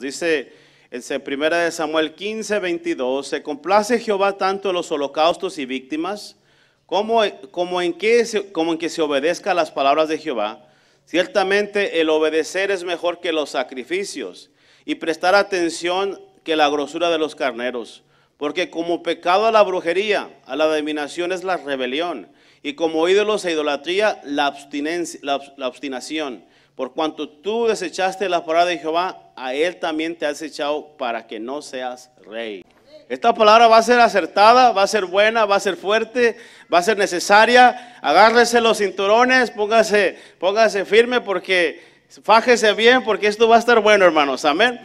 Dice en primera de Samuel 15, 22, se complace Jehová tanto en los holocaustos y víctimas como, en que se, como en que se obedezca a las palabras de Jehová. Ciertamente el obedecer es mejor que los sacrificios y prestar atención que la grosura de los carneros. Porque como pecado a la brujería, a la dominación es la rebelión, y como ídolos e idolatría, la, la obstinación. Por cuanto tú desechaste la palabra de Jehová a Él también te has echado para que no seas rey. Esta palabra va a ser acertada, va a ser buena, va a ser fuerte, va a ser necesaria. Agárrese los cinturones, póngase, póngase firme porque fájese bien porque esto va a estar bueno, hermanos. Amén.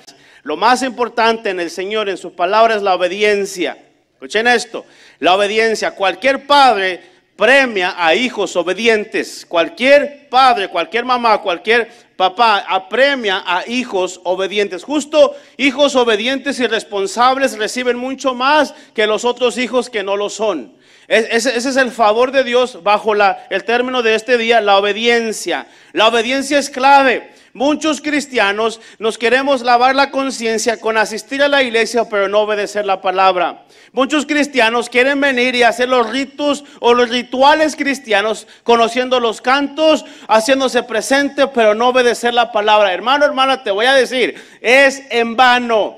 Lo más importante en el Señor, en sus palabras, es la obediencia. Escuchen esto, la obediencia. Cualquier padre premia a hijos obedientes. Cualquier padre, cualquier mamá, cualquier papá apremia a hijos obedientes. Justo hijos obedientes y responsables reciben mucho más que los otros hijos que no lo son. Ese, es el favor de Dios bajo la, el término de este día, la obediencia. La obediencia es clave muchos cristianos nos queremos lavar la conciencia con asistir a la iglesia, pero no obedecer la palabra. Muchos cristianos quieren venir y hacer los ritos o los rituales cristianos, conociendo los cantos, haciéndose presente, pero no obedecer la palabra. Hermano, hermana, te voy a decir, es en vano.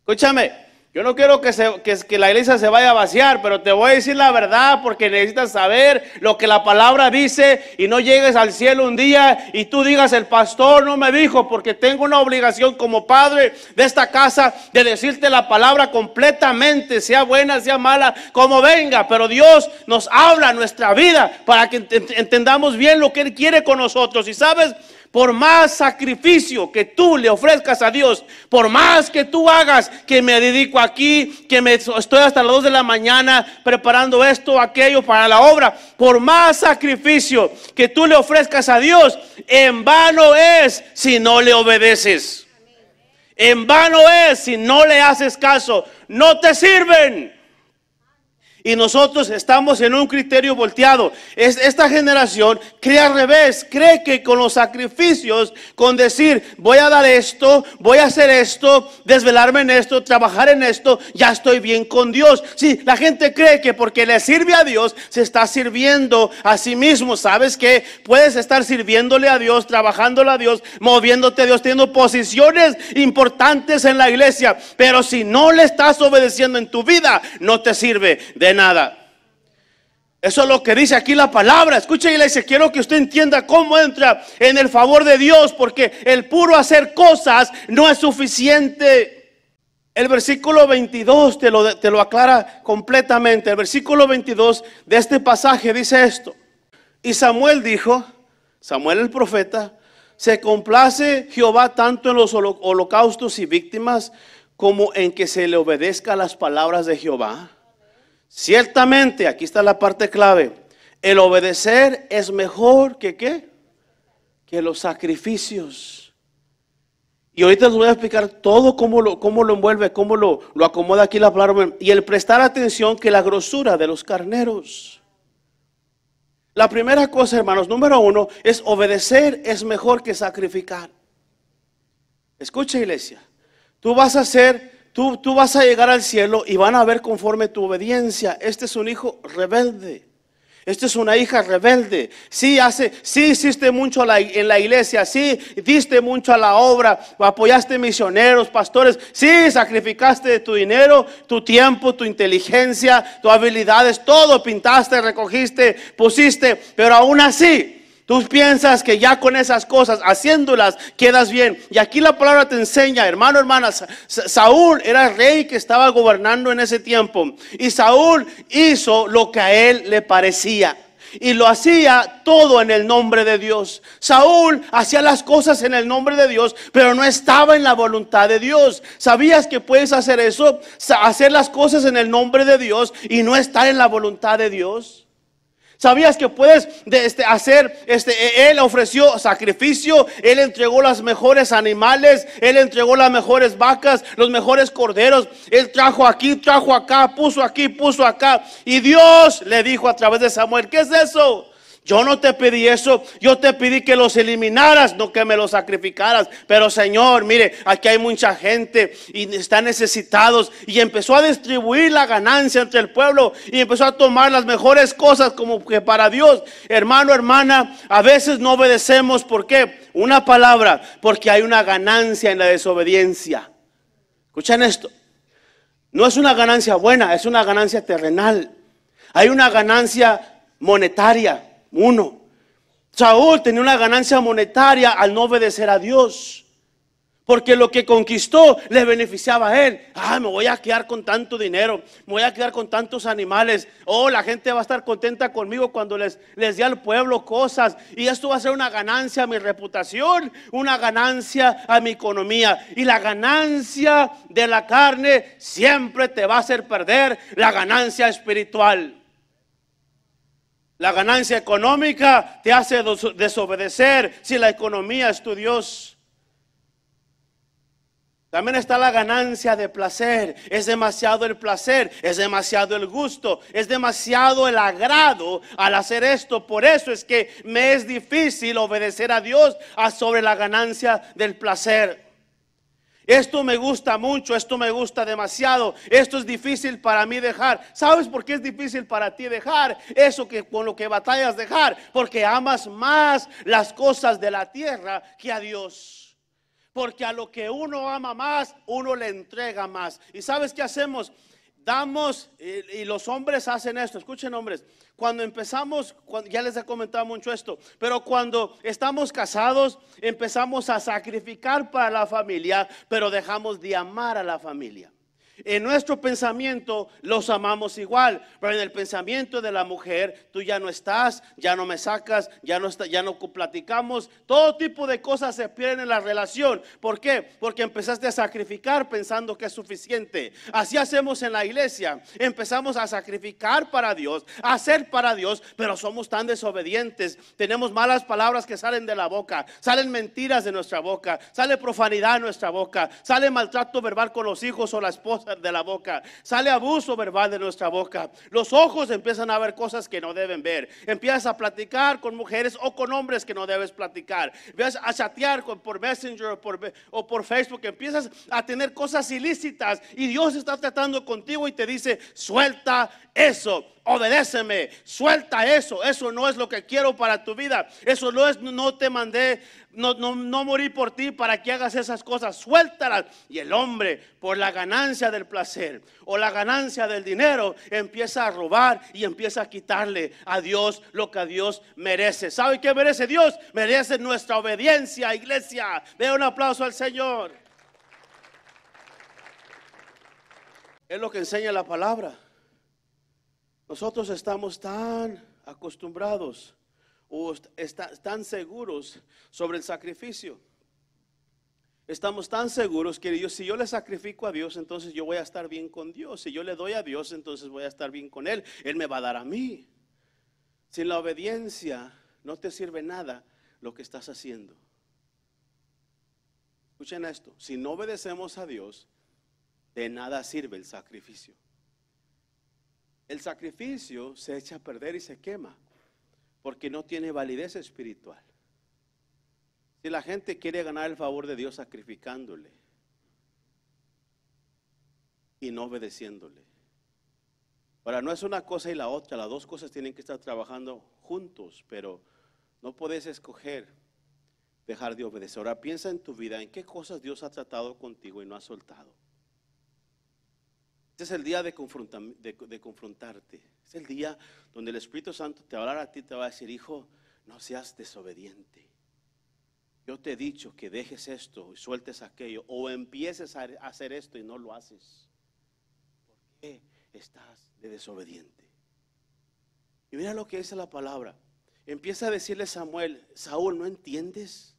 Escúchame, yo no quiero que, se, que, la iglesia se vaya a vaciar, pero te voy a decir la verdad porque necesitas saber lo que la palabra dice y no llegues al cielo un día y tú digas, el pastor no me dijo porque tengo una obligación como padre de esta casa de decirte la palabra completamente, sea buena, sea mala, como venga, pero Dios nos habla nuestra vida para que entendamos bien lo que Él quiere con nosotros. Y sabes, por más sacrificio que tú le ofrezcas a Dios, por más que tú hagas que me dedico aquí, que me estoy hasta las 2 de la mañana preparando esto, aquello para la obra, por más sacrificio que tú le ofrezcas a Dios, en vano es si no le obedeces. En vano es si no le haces caso. No te sirven. Y nosotros estamos en un criterio volteado. Es, esta generación cree al revés, cree que con los sacrificios, con decir, voy a dar esto, voy a hacer esto, desvelarme en esto, trabajar en esto, ya estoy bien con Dios. Sí, la gente cree que porque le sirve a Dios, se está sirviendo a sí mismo. ¿Sabes que Puedes estar sirviéndole a Dios, trabajándole a Dios, moviéndote a Dios, teniendo posiciones importantes en la iglesia. Pero si no le estás obedeciendo en tu vida, no te sirve nada. Eso es lo que dice aquí la palabra. le dice quiero que usted entienda cómo entra en el favor de Dios, porque el puro hacer cosas no es suficiente. El versículo 22 te lo, te lo aclara completamente. El versículo 22 de este pasaje dice esto. Y Samuel dijo, Samuel el profeta, se complace Jehová tanto en los holocaustos y víctimas como en que se le obedezca las palabras de Jehová. Ciertamente, aquí está la parte clave, el obedecer es mejor que qué? Que los sacrificios. Y ahorita les voy a explicar todo cómo lo, lo envuelve, cómo lo, lo acomoda aquí la palabra. Y el prestar atención que la grosura de los carneros. La primera cosa, hermanos, número uno, es obedecer es mejor que sacrificar. Escucha, iglesia. Tú vas a ser Tú, vas a llegar al cielo y van a ver conforme tu obediencia. Este es un hijo rebelde. Esta es una hija rebelde. Sí, hace, sí hiciste mucho en la iglesia, sí diste mucho a la obra, apoyaste misioneros, pastores, sí sacrificaste tu dinero, tu tiempo, tu inteligencia, tu habilidades, todo pintaste, recogiste, pusiste, pero aún así Tú piensas que ya con esas cosas, haciéndolas, quedas bien. Y aquí la palabra te enseña, hermano, hermanas, Saúl era rey que estaba gobernando en ese tiempo. Y Saúl hizo lo que a él le parecía. Y lo hacía todo en el nombre de Dios. Saúl hacía las cosas en el nombre de Dios, pero no estaba en la voluntad de Dios. ¿Sabías que puedes hacer eso? Hacer las cosas en el nombre de Dios y no estar en la voluntad de Dios. ¿Sabías que puedes de este, hacer, este, e, él ofreció sacrificio, él entregó las mejores animales, él entregó las mejores vacas, los mejores corderos, él trajo aquí, trajo acá, puso aquí, puso acá. Y Dios le dijo a través de Samuel, ¿qué es eso? Yo no te pedí eso, yo te pedí que los eliminaras, no que me los sacrificaras. Pero Señor, mire, aquí hay mucha gente y están necesitados. Y empezó a distribuir la ganancia entre el pueblo y empezó a tomar las mejores cosas como que para Dios. Hermano, hermana, a veces no obedecemos. ¿Por qué? Una palabra, porque hay una ganancia en la desobediencia. Escuchen esto. No es una ganancia buena, es una ganancia terrenal. Hay una ganancia monetaria. Uno. Saúl tenía una ganancia monetaria al no obedecer a Dios. Porque lo que conquistó le beneficiaba a él. Ah, me voy a quedar con tanto dinero, me voy a quedar con tantos animales. Oh, la gente va a estar contenta conmigo cuando les, les dé al pueblo cosas. Y esto va a ser una ganancia a mi reputación, una ganancia a mi economía. Y la ganancia de la carne siempre te va a hacer perder la ganancia espiritual. La ganancia económica te hace desobedecer si la economía es tu Dios. También está la ganancia de placer. Es demasiado el placer, es demasiado el gusto, es demasiado el agrado al hacer esto. Por eso es que me es difícil obedecer a Dios sobre la ganancia del placer. Esto me gusta mucho, esto me gusta demasiado, esto es difícil para mí dejar. ¿Sabes por qué es difícil para ti dejar eso que con lo que batallas dejar? Porque amas más las cosas de la tierra que a Dios. Porque a lo que uno ama más, uno le entrega más. ¿Y sabes qué hacemos? damos, y, los hombres hacen esto, escuchen hombres, cuando empezamos, cuando, ya les he comentado mucho esto, pero cuando estamos casados empezamos a sacrificar para la familia, pero dejamos de amar a la familia. En nuestro pensamiento los amamos igual, pero en el pensamiento de la mujer tú ya no estás, ya no me sacas, ya no, ya no platicamos. Todo tipo de cosas se pierden en la relación. ¿Por qué? Porque empezaste a sacrificar pensando que es suficiente. Así hacemos en la iglesia. Empezamos a sacrificar para Dios, a hacer para Dios, pero somos tan desobedientes. Tenemos malas palabras que salen de la boca, salen mentiras de nuestra boca, sale profanidad de nuestra boca, sale maltrato verbal con los hijos o la esposa de la boca, sale abuso verbal de nuestra boca. Los ojos empiezan a ver cosas que no deben ver. Empiezas a platicar con mujeres o con hombres que no debes platicar. Empiezas a chatear por Messenger o por Facebook. Empiezas a tener cosas ilícitas y Dios está tratando contigo y te dice, suelta eso obedéceme, suelta eso, eso no es lo que quiero para tu vida, eso no es, no te mandé, no, morí por ti para que hagas esas cosas, suéltalas. Y el hombre, por la ganancia del placer o la ganancia del dinero, empieza a robar y empieza a quitarle a Dios lo que a Dios merece. ¿Sabe qué merece Dios? Merece nuestra obediencia, iglesia. De un aplauso al Señor. Es lo que enseña la palabra. Nosotros estamos tan acostumbrados o tan seguros sobre el sacrificio. Estamos tan seguros que si yo le sacrifico a Dios, entonces yo voy a estar bien con Dios. Si yo le doy a Dios, entonces voy a estar bien con Él. Él me va a dar a mí. Sin la obediencia no te sirve nada lo que estás haciendo. Escuchen esto, si no obedecemos a Dios, de nada sirve el sacrificio el sacrificio se echa a perder y se quema, porque no tiene validez espiritual. Si la gente quiere ganar el favor de Dios sacrificándole y no obedeciéndole. Ahora, no es una cosa y la otra, las dos cosas tienen que estar trabajando juntos, pero no puedes escoger dejar de obedecer. Ahora piensa en tu vida, en qué cosas Dios ha tratado contigo y no ha soltado. Este es el día de, confrontarte. Es el día donde el Espíritu Santo te va a hablar a ti, te va a decir, hijo, no seas desobediente. Yo te he dicho que dejes esto y sueltes aquello, o empieces a hacer esto y no lo haces. ¿Por qué estás de desobediente? Y mira lo que dice la palabra. Empieza a decirle Samuel, Saúl, ¿no entiendes?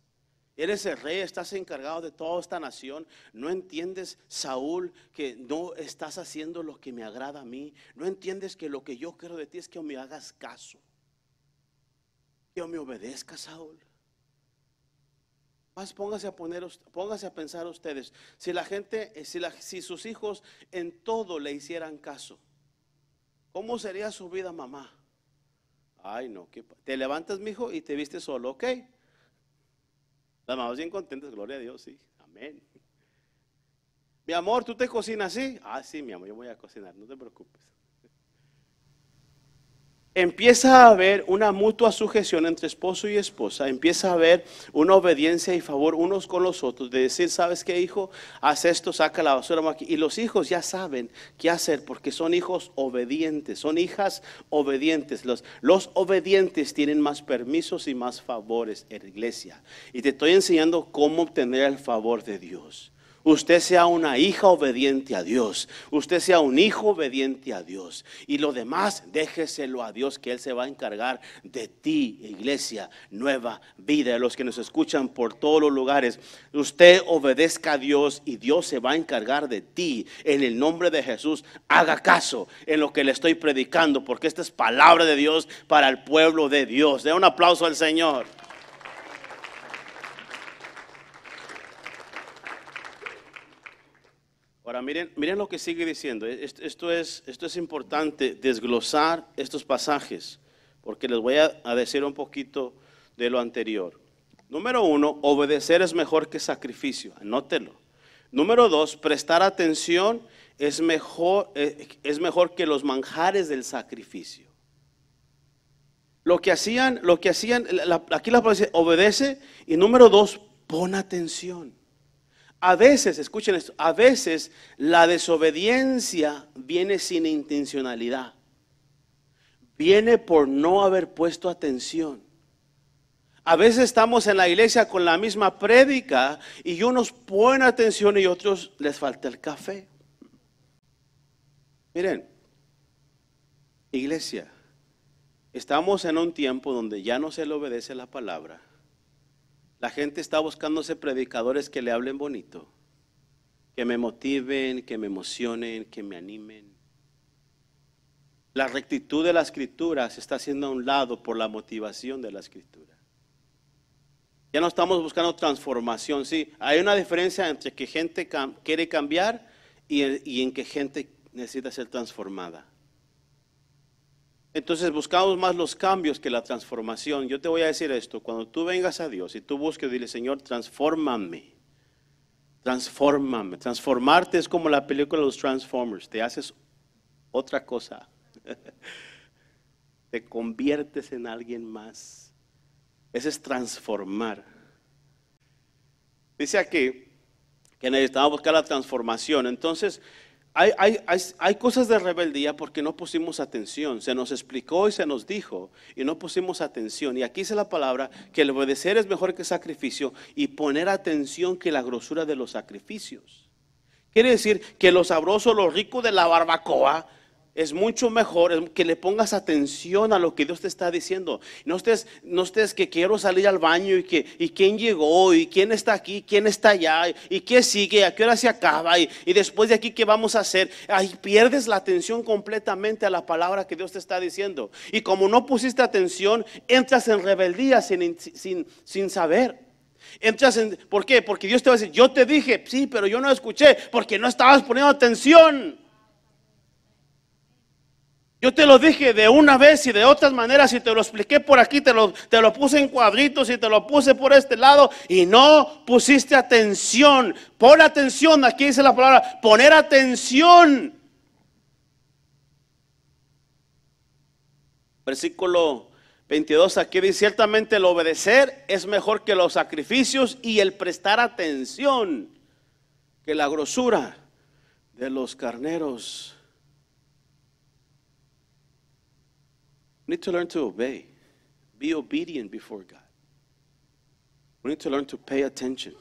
Eres el rey, estás encargado de toda esta nación. No entiendes, Saúl, que no estás haciendo lo que me agrada a mí. No entiendes que lo que yo quiero de ti es que me hagas caso. Que me obedezca, Saúl. Más póngase a, poner, póngase a pensar ustedes, si la gente, eh, si, sus hijos en todo le hicieran caso, ¿cómo sería su vida, mamá? Ay, no, te levantas, mi hijo y te viste solo, ok, las mamás bien contentas, gloria a Dios, sí. Amén. Mi amor, ¿tú te cocinas así? Ah, sí, mi amor, yo voy a cocinar, no te preocupes empieza a haber una mutua sujeción entre esposo y esposa, empieza a haber una obediencia y favor unos con los otros, de decir, ¿sabes qué, hijo? Haz esto, saca la basura. Aquí. Y los hijos ya saben qué hacer porque son hijos obedientes, son hijas obedientes. Los, los obedientes tienen más permisos y más favores en la iglesia. Y te estoy enseñando cómo obtener el favor de Dios. Usted sea una hija obediente a Dios. Usted sea un hijo obediente a Dios. Y lo demás, déjeselo a Dios, que Él se va a encargar de ti, iglesia, nueva vida. Los que nos escuchan por todos los lugares, usted obedezca a Dios y Dios se va a encargar de ti. En el nombre de Jesús, haga caso en lo que le estoy predicando, porque esta es palabra de Dios para el pueblo de Dios. De un aplauso al Señor. Ahora miren, miren lo que sigue diciendo. E-, esto, es, esto es importante desglosar estos pasajes, porque les voy a, decir un poquito de lo anterior. Número uno, obedecer es mejor que sacrificio. Anótelo. Número dos, prestar atención es mejor, eh, es mejor que los manjares del sacrificio. Lo que hacían, lo que hacían, aquí la palabra dice, obedece y número dos, pon atención. A veces, escuchen esto, a veces la desobediencia viene sin intencionalidad. Viene por no haber puesto atención. A veces estamos en la iglesia con la misma prédica y unos ponen atención y otros les falta el café. Miren, iglesia, estamos en un tiempo donde ya no se le obedece la palabra la gente está buscándose predicadores que le hablen bonito, que me motiven, que me emocionen, que me animen. La rectitud de la escritura se está haciendo a un lado por la motivación de la escritura. Ya no estamos buscando transformación, sí. Hay una diferencia entre que gente quiere cambiar y en que gente necesita ser transformada. Entonces buscamos más los cambios que la transformación. Yo te voy a decir esto, cuando tú vengas a Dios y tú busques, dile, Señor, transfórmame, transfórmame. Transformarte es como la película de los Transformers, te haces otra cosa. te conviertes en alguien más. Ese es transformar. Dice aquí que necesitamos buscar la transformación. Entonces, hay, hay, cosas de rebeldía porque no pusimos atención. Se nos explicó y se nos dijo y no pusimos atención. Y aquí dice la palabra que el obedecer es mejor que sacrificio y poner atención que la grosura de los sacrificios. Quiere decir que lo sabroso, lo rico de la barbacoa es mucho mejor que le pongas atención a lo que Dios te está diciendo. No estés, no que quiero salir al baño y que y quién llegó y quién está aquí, quién está allá y, qué sigue, a qué hora se acaba y, después de aquí qué vamos a hacer. Ahí pierdes la atención completamente a la palabra que Dios te está diciendo. Y como no pusiste atención, entras en rebeldía sin, sin, sin saber. Entras en, ¿Por qué? Porque Dios te va a decir, yo te dije, sí, pero yo no escuché porque no estabas poniendo atención. Yo te lo dije de una vez y de otras maneras y te lo expliqué por aquí, te lo, te lo puse en cuadritos y te lo puse por este lado y no pusiste atención. Pon atención, aquí dice la palabra, poner atención. Versículo 22, aquí dice, ciertamente el obedecer es mejor que los sacrificios y el prestar atención que la grosura de los carneros. need to learn to obey, be obedient before God. We need to learn to pay attention.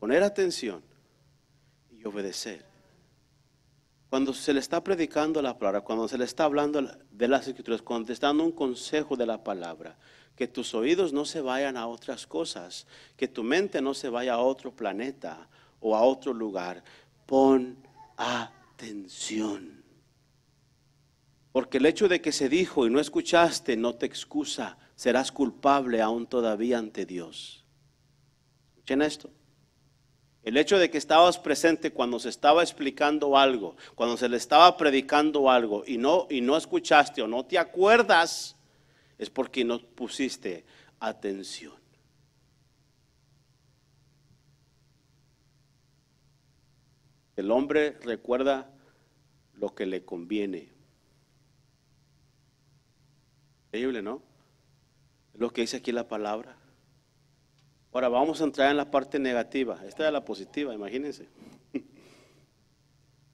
Poner atención y obedecer. Cuando se le está predicando la palabra, cuando se le está hablando de las escrituras, cuando está dando un consejo de la palabra, que tus oídos no se vayan a otras cosas, que tu mente no se vaya a otro planeta o a otro lugar. Pon atención. Porque el hecho de que se dijo y no escuchaste no te excusa, serás culpable aún todavía ante Dios. Escuchen esto. El hecho de que estabas presente cuando se estaba explicando algo, cuando se le estaba predicando algo y no, y no escuchaste o no te acuerdas, es porque no pusiste atención. El hombre recuerda lo que le conviene, Increíble, ¿no? Lo que dice aquí la palabra. Ahora vamos a entrar en la parte negativa. Esta es la positiva, imagínense.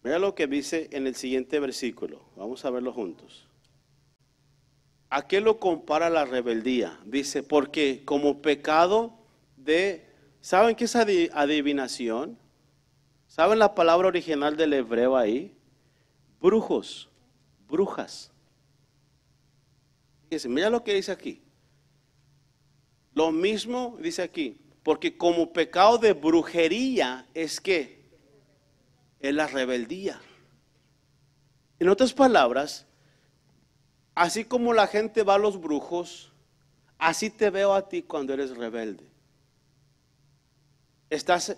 Mira lo que dice en el siguiente versículo. Vamos a verlo juntos. ¿A qué lo compara la rebeldía? Dice, porque como pecado de... ¿Saben qué es adivinación? ¿Saben la palabra original del hebreo ahí? Brujos, brujas mira lo que dice aquí. Lo mismo dice aquí, porque como pecado de brujería es que es la rebeldía. En otras palabras, así como la gente va a los brujos, así te veo a ti cuando eres rebelde. Estás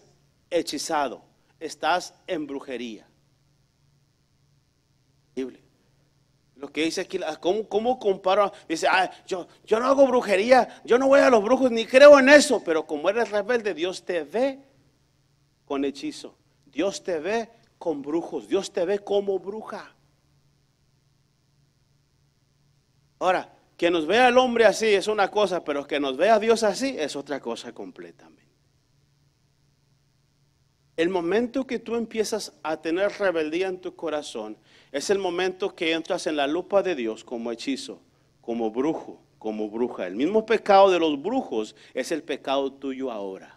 hechizado, estás en brujería. Lo que dice aquí, ah, ¿cómo, comparo? Dice, ah, yo, yo no hago brujería, yo no voy a los brujos, ni creo en eso, pero como eres rebelde, Dios te ve con hechizo, Dios te ve con brujos, Dios te ve como bruja. Ahora, que nos vea el hombre así es una cosa, pero que nos vea Dios así es otra cosa completamente. El momento que tú empiezas a tener rebeldía en tu corazón, es el momento que entras en la lupa de Dios como hechizo, como brujo, como bruja. El mismo pecado de los brujos es el pecado tuyo ahora.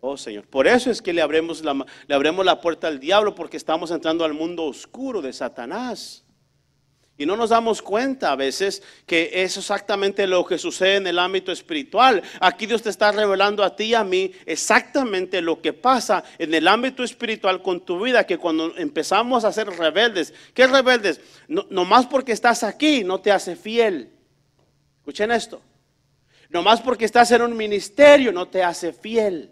Oh Señor, por eso es que le abremos la, le la puerta al diablo porque estamos entrando al mundo oscuro de Satanás. Y no nos damos cuenta a veces que es exactamente lo que sucede en el ámbito espiritual. Aquí Dios te está revelando a ti y a mí exactamente lo que pasa en el ámbito espiritual con tu vida, que cuando empezamos a ser rebeldes, ¿qué rebeldes? No, nomás porque estás aquí no te hace fiel. Escuchen esto. Nomás porque estás en un ministerio no te hace fiel.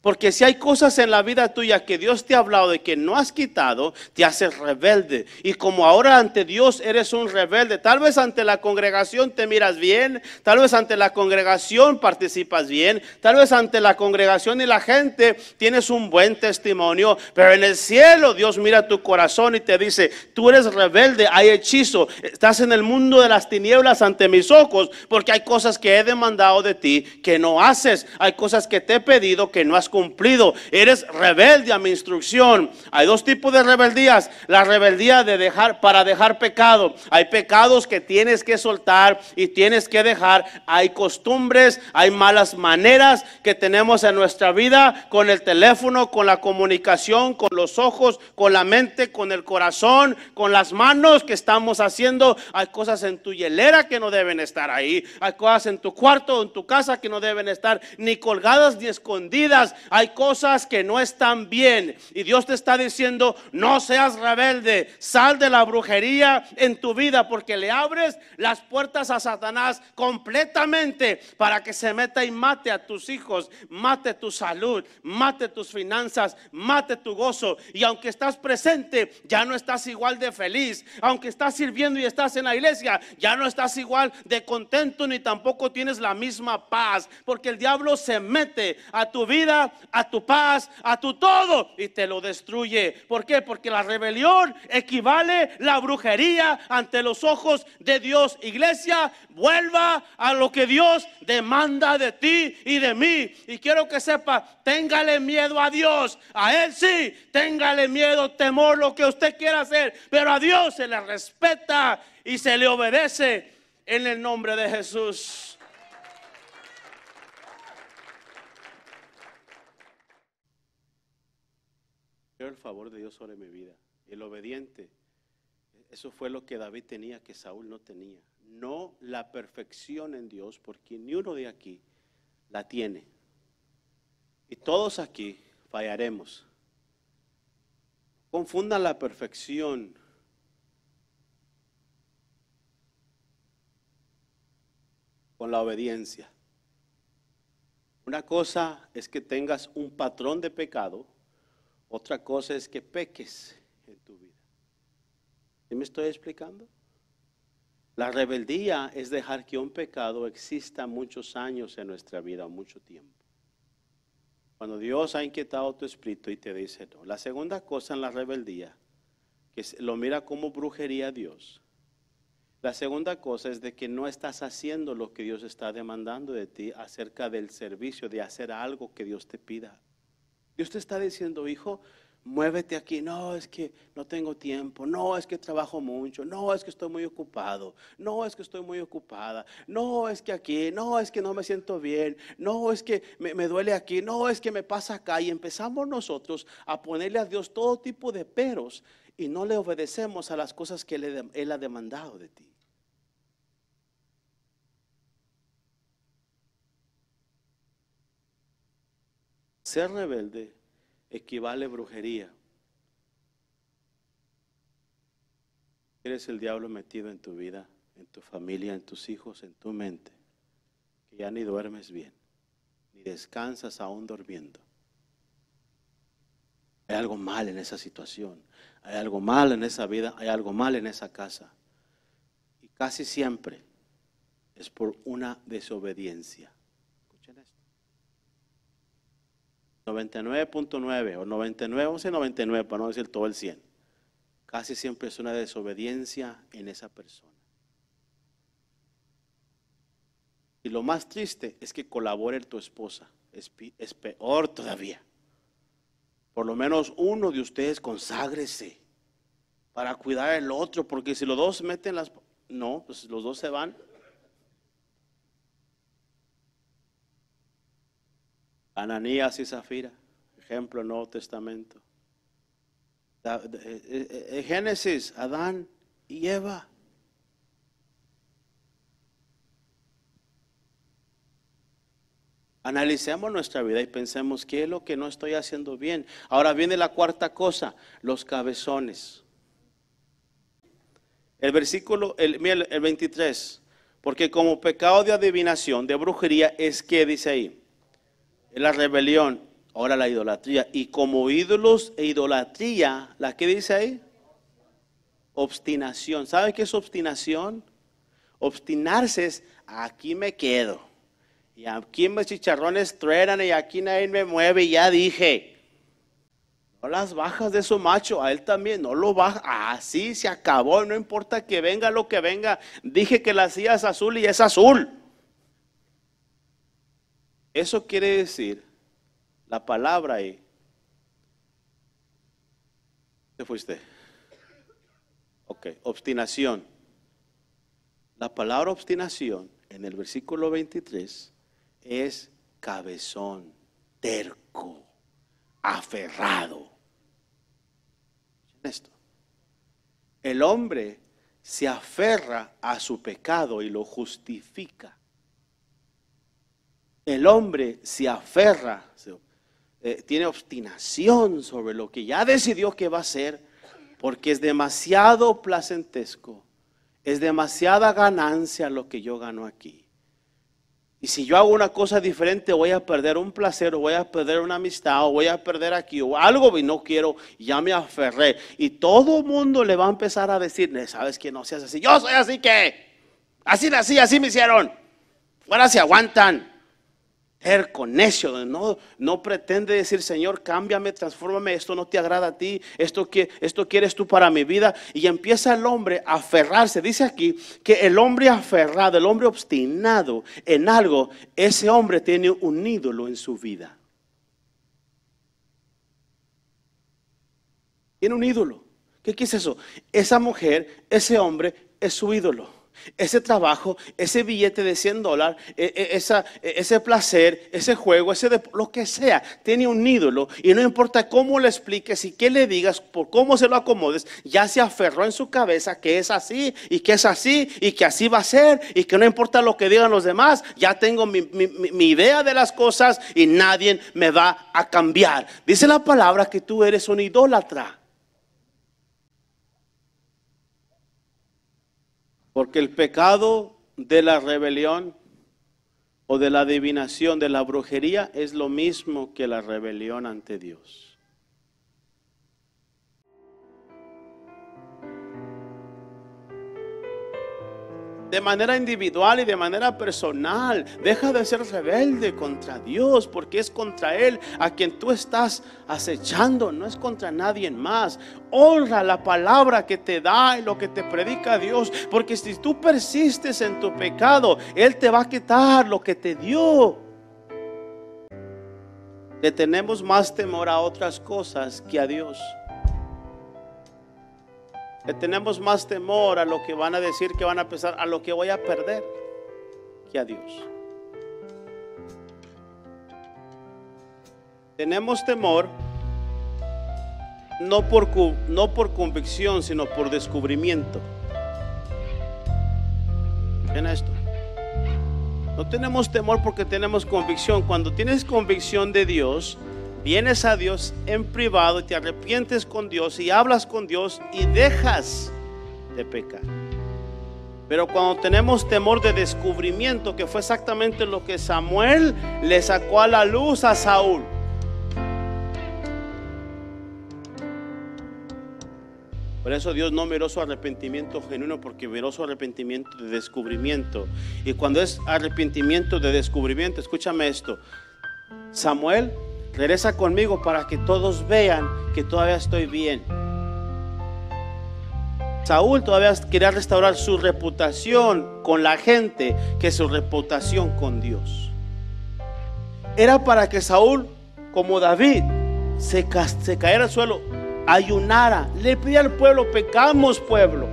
Porque si hay cosas en la vida tuya que Dios te ha hablado y que no has quitado, te haces rebelde. Y como ahora ante Dios eres un rebelde, tal vez ante la congregación te miras bien, tal vez ante la congregación participas bien, tal vez ante la congregación y la gente tienes un buen testimonio, pero en el cielo Dios mira tu corazón y te dice, tú eres rebelde, hay hechizo, estás en el mundo de las tinieblas ante mis ojos, porque hay cosas que he demandado de ti que no haces, hay cosas que te he pedido que no has cumplido, eres rebelde a mi instrucción. Hay dos tipos de rebeldías, la rebeldía de dejar para dejar pecado. Hay pecados que tienes que soltar y tienes que dejar, hay costumbres, hay malas maneras que tenemos en nuestra vida con el teléfono, con la comunicación, con los ojos, con la mente, con el corazón, con las manos que estamos haciendo. Hay cosas en tu hielera que no deben estar ahí. Hay cosas en tu cuarto, en tu casa que no deben estar ni colgadas ni escondidas hay cosas que no están bien. Y Dios te está diciendo, no seas rebelde, sal de la brujería en tu vida porque le abres las puertas a Satanás completamente para que se meta y mate a tus hijos, mate tu salud, mate tus finanzas, mate tu gozo. Y aunque estás presente, ya no estás igual de feliz. Aunque estás sirviendo y estás en la iglesia, ya no estás igual de contento ni tampoco tienes la misma paz porque el diablo se mete a tu vida a tu paz, a tu todo y te lo destruye. ¿Por qué? Porque la rebelión equivale la brujería ante los ojos de Dios. Iglesia, vuelva a lo que Dios demanda de ti y de mí. Y quiero que sepa, téngale miedo a Dios. A Él sí, téngale miedo, temor, lo que usted quiera hacer. Pero a Dios se le respeta y se le obedece en el nombre de Jesús. el favor de Dios sobre mi vida. El obediente, eso fue lo que David tenía que Saúl no tenía. No la perfección en Dios, porque ni uno de aquí la tiene. Y todos aquí fallaremos. confunda la perfección con la obediencia. Una cosa es que tengas un patrón de pecado otra cosa es que peques en tu vida. ¿Sí me estoy explicando? La rebeldía es dejar que un pecado exista muchos años en nuestra vida, mucho tiempo. Cuando Dios ha inquietado tu espíritu y te dice no. La segunda cosa en la rebeldía, que lo mira como brujería a Dios. La segunda cosa es de que no estás haciendo lo que Dios está demandando de ti acerca del servicio, de hacer algo que Dios te pida. Dios te está diciendo, hijo, muévete aquí. No, es que no tengo tiempo. No, es que trabajo mucho. No, es que estoy muy ocupado. No, es que estoy muy ocupada. No, es que aquí. No, es que no me siento bien. No, es que me, me duele aquí. No, es que me pasa acá. Y empezamos nosotros a ponerle a Dios todo tipo de peros y no le obedecemos a las cosas que Él ha demandado de ti. Ser rebelde equivale a brujería. Eres el diablo metido en tu vida, en tu familia, en tus hijos, en tu mente, que ya ni duermes bien, ni descansas aún durmiendo. Hay algo mal en esa situación, hay algo mal en esa vida, hay algo mal en esa casa. Y casi siempre es por una desobediencia. 99.9 o 99, vamos 99 para no decir todo el 100. Casi siempre es una desobediencia en esa persona. Y lo más triste es que colabore tu esposa. Es, peor todavía. Por lo menos uno de ustedes conságrese para cuidar al otro, porque si los dos meten las... No, pues los dos se van. Ananías y Zafira, ejemplo Nuevo Testamento. Eh, eh, eh, Génesis, Adán y Eva. Analicemos nuestra vida y pensemos qué es lo que no estoy haciendo bien. Ahora viene la cuarta cosa, los cabezones. El versículo, el, el 23, porque como pecado de adivinación, de brujería, es que dice ahí, es la rebelión, ahora la idolatría. Y como ídolos e idolatría, ¿la que dice ahí? Obstinación. ¿Sabe qué es obstinación? Obstinarse es aquí me quedo. Y aquí mis chicharrones truenan y aquí nadie me mueve. ya dije, no las bajas de su macho, a él también, no lo baja, Así ah, se acabó, no importa que venga lo que venga. Dije que la es azul y es azul. Eso quiere decir, la palabra ahí, Ok, obstinación. La palabra obstinación en el versículo 23 es cabezón, terco, aferrado. Esto. El hombre se aferra a su pecado y lo justifica el hombre se aferra, eh, tiene obstinación sobre lo que ya decidió que va a ser, porque es demasiado placentesco, es demasiada ganancia lo que yo gano aquí. Y si yo hago una cosa diferente, voy a perder un placer, o voy a perder una amistad, o voy a perder aquí, o algo y no quiero, ya me aferré. Y todo el mundo le va a empezar a decir, sabes que no seas así, yo soy así que, así, así, así me hicieron. Ahora se aguantan. Terco, necio, no, no pretende decir, Señor, cámbiame, transfórmame, esto no te agrada a ti, esto, que, esto quieres tú para mi vida. Y empieza el hombre a aferrarse. Dice aquí que el hombre aferrado, el hombre obstinado en algo, ese hombre tiene un ídolo en su vida. Tiene un ídolo. ¿Qué, qué eso? Esa mujer, ese hombre es su ídolo ese trabajo, ese billete de 100 dólares, e, e, e, ese placer, ese juego, ese lo que sea, tiene un ídolo y no importa cómo le expliques y qué le digas, por cómo se lo acomodes, ya se aferró en su cabeza que es así y que es así y que así va a ser y que no importa lo que digan los demás, ya tengo mi idea de las cosas y nadie me va a cambiar. Dice la palabra que tú eres un idólatra. Porque el pecado de la rebelión o de la adivinación, de la brujería, es lo mismo que la rebelión ante Dios. de manera individual y de manera personal. Deja de ser rebelde contra Dios, porque es contra Él a quien tú estás acechando, no es contra nadie más. Honra la palabra que te da y lo que te predica Dios, porque si tú persistes en tu pecado, Él te va a quitar lo que te dio. Le tenemos más temor a otras cosas que a Dios tenemos más temor a lo que van a decir, que van a pensar, a lo que voy a perder, que a Dios. Tenemos temor no por, no por convicción, sino por descubrimiento. En esto. No tenemos temor porque tenemos convicción. Cuando tienes convicción de Dios, vienes a Dios en privado y te arrepientes con Dios y hablas con Dios y dejas de pecar. Pero cuando tenemos temor de descubrimiento, que fue exactamente lo que Samuel le sacó a la luz a Saúl. Por eso Dios no miró su arrepentimiento genuino porque miró su arrepentimiento de descubrimiento. Y cuando es arrepentimiento de descubrimiento, escúchame esto. Samuel Regresa conmigo para que todos vean que todavía estoy bien. Saúl todavía quería restaurar su reputación con la gente que su reputación con Dios. Era para que Saúl, como David, se, se cayera al suelo, ayunara, le pide al pueblo, pecamos pueblo.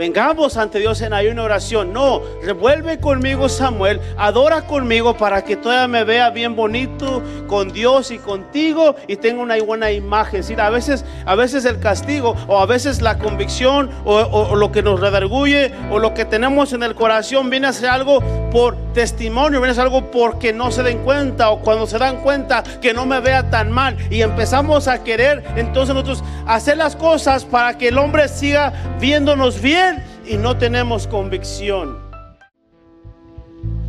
Vengamos ante Dios en ayuno oración. No, revuelve conmigo Samuel, adora conmigo para que todavía me vea bien bonito con Dios y contigo y tenga una buena imagen. A veces, a veces el castigo o a veces la convicción o, o lo que nos redarguye o lo que tenemos en el corazón viene a ser algo por testimonio, Es algo porque no se den cuenta o cuando se dan cuenta que no me vea tan mal. Y empezamos a querer entonces nosotros hacer las cosas para que el hombre siga viéndonos bien y no tenemos convicción.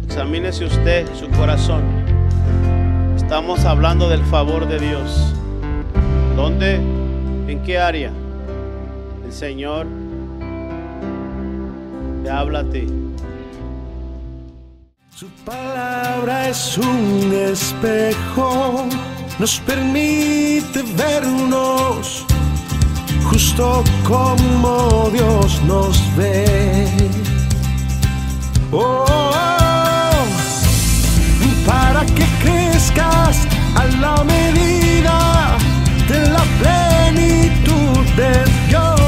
Examínese usted su corazón. Estamos hablando del favor de Dios. ¿Dónde? ¿En qué área? El Señor te habla a ti. Su palabra es un espejo, nos permite vernos justo como Dios nos ve. Oh, para que crezcas a la medida de la plenitud de Dios.